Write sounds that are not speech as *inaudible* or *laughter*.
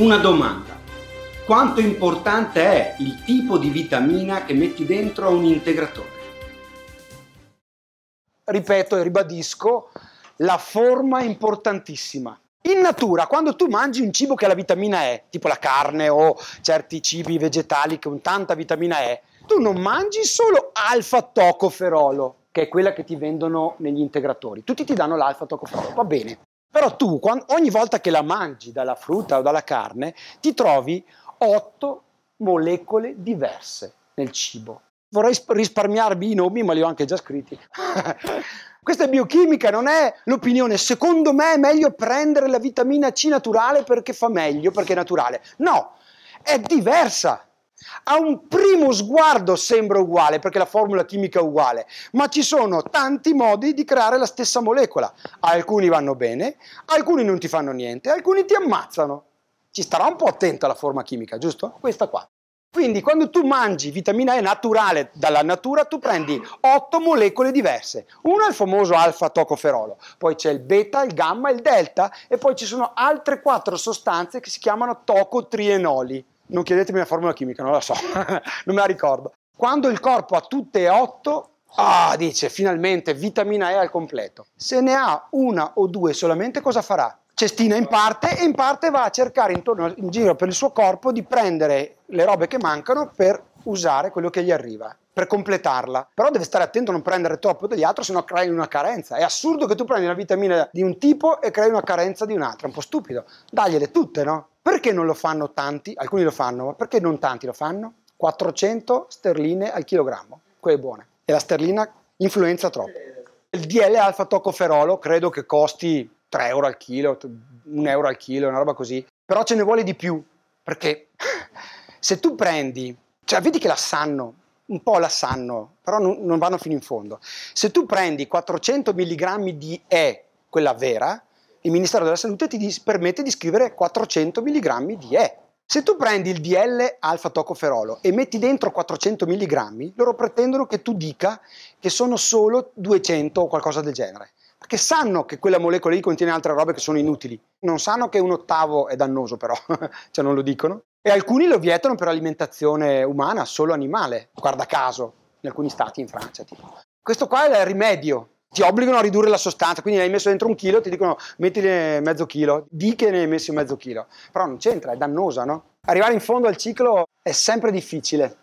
Una domanda. Quanto importante è il tipo di vitamina che metti dentro a un integratore? Ripeto e ribadisco, la forma è importantissima. In natura, quando tu mangi un cibo che ha la vitamina E, tipo la carne o certi cibi vegetali con tanta vitamina E, tu non mangi solo alfa-tocoferolo, che è quella che ti vendono negli integratori. Tutti ti danno l'alfa-tocoferolo, va bene. Però tu ogni volta che la mangi dalla frutta o dalla carne ti trovi otto molecole diverse nel cibo. Vorrei risparmiarvi i nomi, ma li ho anche già scritti. *laughs* Questa è biochimica, non è l'opinione. Secondo me è meglio prendere la vitamina C naturale perché fa meglio, perché è naturale. No, è diversa a un primo sguardo sembra uguale perché la formula chimica è uguale, ma ci sono tanti modi di creare la stessa molecola. Alcuni vanno bene, alcuni non ti fanno niente, alcuni ti ammazzano. Ci starà un po' attenta la forma chimica, giusto? Questa qua. Quindi quando tu mangi vitamina E naturale dalla natura, tu prendi otto molecole diverse. Uno è il famoso alfa-tocoferolo, poi c'è il beta, il gamma, il delta e poi ci sono altre quattro sostanze che si chiamano tocotrienoli non chiedetemi la formula chimica, non la so, *laughs* non me la ricordo. Quando il corpo ha tutte e otto, ah, dice finalmente vitamina E al completo. Se ne ha una o due solamente, cosa farà? Cestina in parte e in parte va a cercare intorno in giro per il suo corpo di prendere le robe che mancano per usare quello che gli arriva per completarla. Però deve stare attento a non prendere troppo degli altri, sennò crei una carenza. È assurdo che tu prendi una vitamina di un tipo e crei una carenza di un'altra, è un po' stupido. Dagliele tutte, no? Perché non lo fanno tanti? Alcuni lo fanno, ma perché non tanti lo fanno? 400 sterline al chilogrammo, quella è buona. E la sterlina influenza troppo. Il DL alfa toccoferolo credo che costi 3 euro al chilo, 1 euro al chilo, una roba così. Però ce ne vuole di più, perché se tu prendi, cioè vedi che la sanno, un po' la sanno, però non, non vanno fino in fondo. Se tu prendi 400 mg di E, quella vera, il Ministero della Salute ti dis- permette di scrivere 400 mg di E. Se tu prendi il DL alfa tocoferolo e metti dentro 400 mg, loro pretendono che tu dica che sono solo 200 o qualcosa del genere. Perché sanno che quella molecola lì contiene altre robe che sono inutili. Non sanno che un ottavo è dannoso, però, *laughs* cioè non lo dicono. E alcuni lo vietano per alimentazione umana, solo animale, guarda caso, in alcuni stati, in Francia. Tipo. Questo qua è il rimedio ti obbligano a ridurre la sostanza, quindi ne hai messo dentro un chilo, ti dicono mettine mezzo chilo, di che ne hai messo mezzo chilo, però non c'entra, è dannosa, no? Arrivare in fondo al ciclo è sempre difficile,